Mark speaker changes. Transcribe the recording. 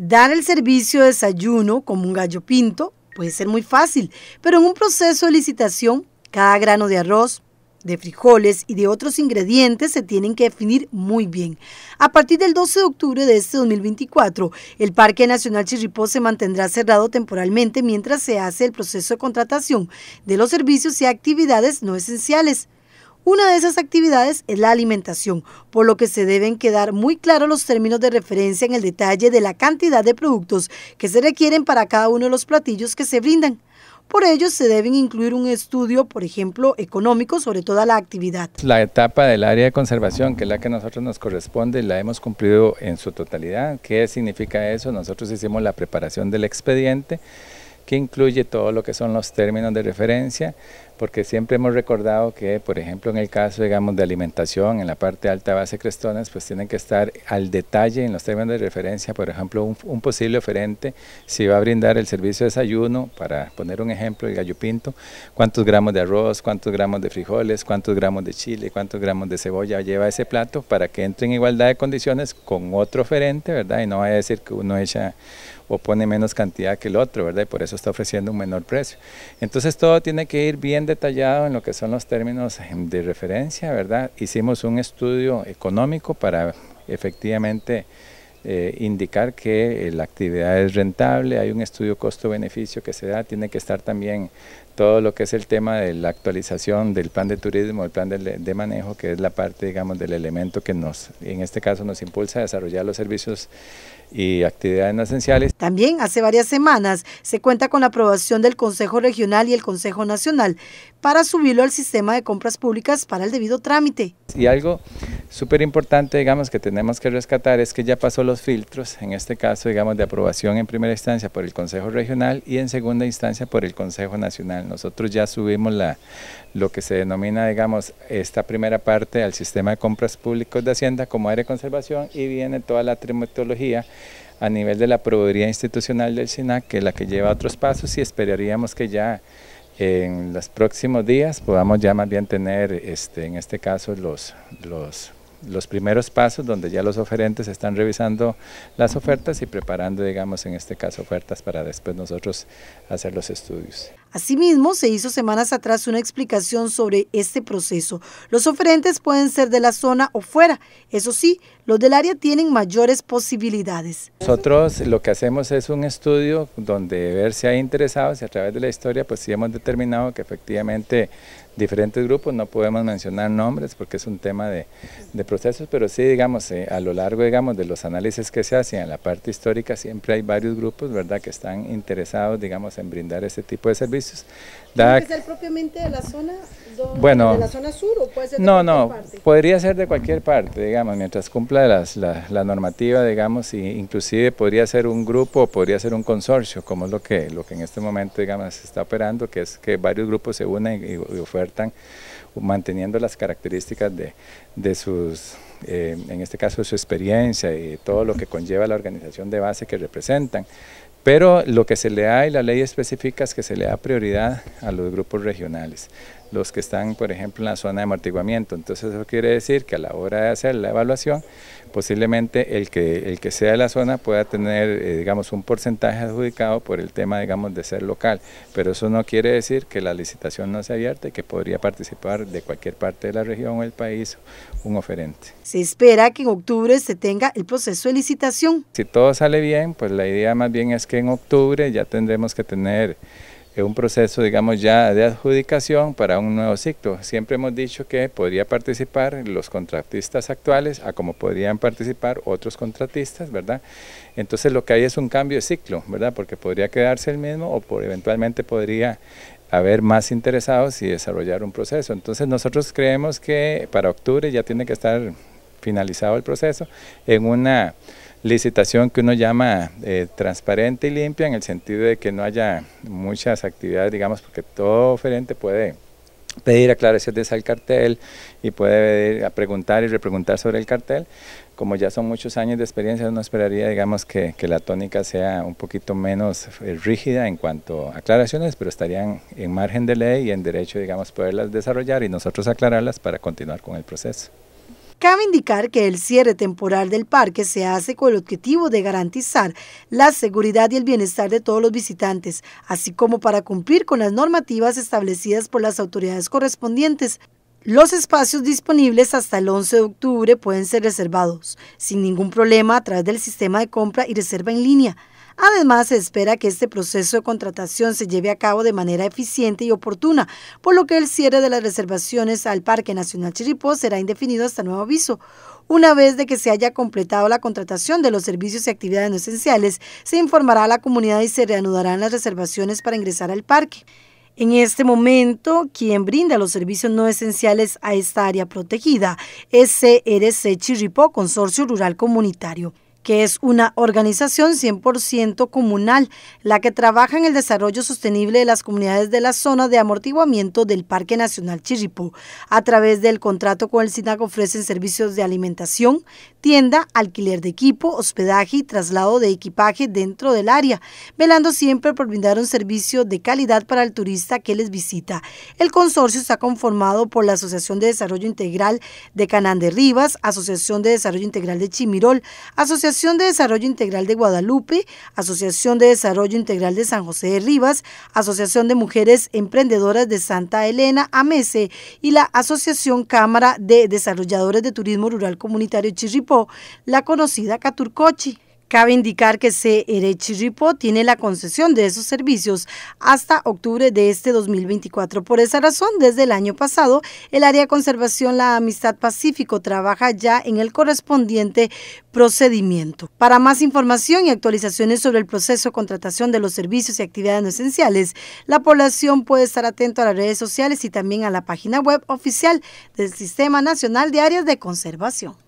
Speaker 1: Dar el servicio de desayuno como un gallo pinto puede ser muy fácil, pero en un proceso de licitación, cada grano de arroz, de frijoles y de otros ingredientes se tienen que definir muy bien. A partir del 12 de octubre de este 2024, el Parque Nacional Chirripó se mantendrá cerrado temporalmente mientras se hace el proceso de contratación de los servicios y actividades no esenciales. Una de esas actividades es la alimentación, por lo que se deben quedar muy claros los términos de referencia en el detalle de la cantidad de productos que se requieren para cada uno de los platillos que se brindan. Por ello, se deben incluir un estudio, por ejemplo, económico sobre toda la actividad.
Speaker 2: La etapa del área de conservación, que es la que a nosotros nos corresponde, la hemos cumplido en su totalidad. ¿Qué significa eso? Nosotros hicimos la preparación del expediente, que incluye todo lo que son los términos de referencia, porque siempre hemos recordado que, por ejemplo, en el caso, digamos, de alimentación, en la parte alta base crestones, pues tienen que estar al detalle en los términos de referencia, por ejemplo, un, posible oferente, si va a brindar el servicio de desayuno, para poner un ejemplo, el gallo pinto, cuántos gramos de arroz, cuántos gramos de frijoles, cuántos gramos de chile, cuántos gramos de cebolla lleva ese plato, para que entre en igualdad de condiciones con otro oferente, ¿verdad? Y no vaya a decir que uno echa o pone menos cantidad que el otro, ¿verdad? Y por eso está ofreciendo un menor precio. Entonces todo tiene que ir bien detallado en lo que son los términos em, de referencia, ¿verdad? Hicimos un estudio económico para efectivamente eh, indicar que eh, la actividad es rentable, hay un estudio costo-beneficio que se da, tiene que estar también todo lo que es el tema de la actualización del plan de turismo, el plan de, manejo, que es la parte, digamos, del elemento que nos, en este caso, nos impulsa a desarrollar los servicios y actividades no esenciales. También
Speaker 1: hace varias semanas se cuenta con la aprobación del Consejo Regional y el Consejo Nacional para subirlo al sistema de compras públicas para el debido trámite.
Speaker 2: Y algo súper importante, digamos, que tenemos que rescatar es que ya pasó los filtros, en este caso, digamos, de aprobación en primera instancia por el Consejo Regional y en segunda instancia por el Consejo Nacional. Nosotros ya subimos la, lo que se denomina, digamos, esta primera parte al sistema de compras públicos de Hacienda como área de conservación y viene toda la trimetología a nivel de la proveeduría institucional del SINAC, que es la que lleva otros pasos y esperaríamos que ya en los próximos días podamos ya más bien tener, este, en este caso, los, los los primeros pasos donde ya los oferentes están revisando las ofertas y preparando, digamos, en este caso ofertas para después nosotros hacer los estudios.
Speaker 1: Asimismo, se hizo semanas atrás una explicación sobre este proceso. Los oferentes pueden ser de la zona o fuera. Eso sí, los del área tienen mayores posibilidades.
Speaker 2: Nosotros lo que hacemos es un estudio donde ver si hay interesados y a través de la historia pues sí hemos determinado que efectivamente diferentes grupos, no podemos mencionar nombres porque es un tema de, procesos, pero sí digamos eh, a lo largo digamos de los análisis que se hacen en la parte histórica siempre hay varios grupos verdad que están interesados digamos en brindar este tipo de servicios ¿Puede ser
Speaker 1: propiamente de la zona, bueno, sur o puede ser de No, no,
Speaker 2: podría ser de cualquier parte, digamos, mientras cumpla la, normativa, digamos, inclusive podría ser un grupo, podría ser un consorcio, como es lo que, lo que en este momento, digamos, se está operando, que es que varios grupos se unen y, ofertan manteniendo las características de, de sus, eh, en este caso, su experiencia y todo lo que conlleva la organización de base que representan. Pero lo que se le da y la ley especifica es que se le da prioridad a los grupos regionales los que están, por ejemplo, en la zona de amortiguamiento. Entonces eso quiere decir que a la hora de hacer la evaluación, posiblemente el que, el que sea de la zona pueda tener, eh, digamos, un porcentaje adjudicado por el tema, digamos, de ser local. Pero eso no quiere decir que la licitación no se abierta y que podría participar de cualquier parte de la región o el país un oferente.
Speaker 1: Se espera que en octubre se tenga el proceso de licitación.
Speaker 2: Si todo sale bien, pues la idea más bien es que en octubre ya tendremos que tener un proceso, digamos, ya de adjudicación para un nuevo ciclo. Siempre hemos dicho que podría participar los contratistas actuales a como podrían participar otros contratistas, ¿verdad? Entonces lo que hay es un cambio de ciclo, ¿verdad? Porque podría quedarse el mismo o eventualmente podría haber más interesados y desarrollar un proceso. Entonces nosotros creemos que para octubre ya tiene que estar finalizado el proceso en una licitación que uno llama eh, transparente y limpia en el sentido de que no haya muchas actividades, digamos, porque todo oferente puede pedir aclaraciones al cartel y puede pedir, a preguntar y repreguntar sobre el cartel. Como ya son muchos años de experiencia, uno esperaría, digamos, que, la tónica sea un poquito menos eh, rígida en cuanto a aclaraciones, pero estarían en margen de ley y en derecho, digamos, poderlas desarrollar y nosotros aclararlas para continuar con el proceso.
Speaker 1: Cabe indicar que el cierre temporal del parque se hace con el objetivo de garantizar la seguridad y el bienestar de todos los visitantes, así como para cumplir con las normativas establecidas por las autoridades correspondientes. Los espacios disponibles hasta el 11 de octubre pueden ser reservados sin ningún problema a través del sistema de compra y reserva en línea. Además, se espera que este proceso de contratación se lleve a cabo de manera eficiente y oportuna, por lo que el cierre de las reservaciones al Parque Nacional Chiripó será indefinido hasta nuevo aviso. Una vez de que se haya completado la contratación de los servicios y actividades no esenciales, se informará a la comunidad y se reanudarán las reservaciones para ingresar al parque. En este momento, quien brinda los servicios no esenciales a esta área protegida es CRC Chirripó, Consorcio Rural Comunitario que es una organización 100% comunal, la que trabaja en el desarrollo sostenible de las comunidades de la zona de amortiguamiento del Parque Nacional Chirripó. A través del contrato con el SINAC ofrecen servicios de alimentación, tienda, alquiler de equipo, hospedaje y traslado de equipaje dentro del área, velando siempre por brindar un servicio de calidad para el turista que les visita. El consorcio está conformado por la Asociación de Desarrollo Integral de Canán de Rivas, Asociación de Desarrollo Integral de Chimirol, Asociación de Desarrollo Integral de Guadalupe, Asociación de Desarrollo Integral de San José de Rivas, Asociación de Mujeres Emprendedoras de Santa Elena, AMESE y la Asociación Cámara de Desarrolladores de Turismo Rural Comunitario Chirripó la conocida Caturcochi. Cabe indicar que CR Chirripó tiene la concesión de esos servicios hasta octubre de este 2024. Por esa razón, desde el año pasado, el área de conservación La Amistad Pacífico trabaja ya en el correspondiente procedimiento. Para más información y actualizaciones sobre el proceso de contratación de los servicios y actividades no esenciales, la población puede estar atento a las redes sociales y también a la página web oficial del Sistema Nacional de Áreas de Conservación.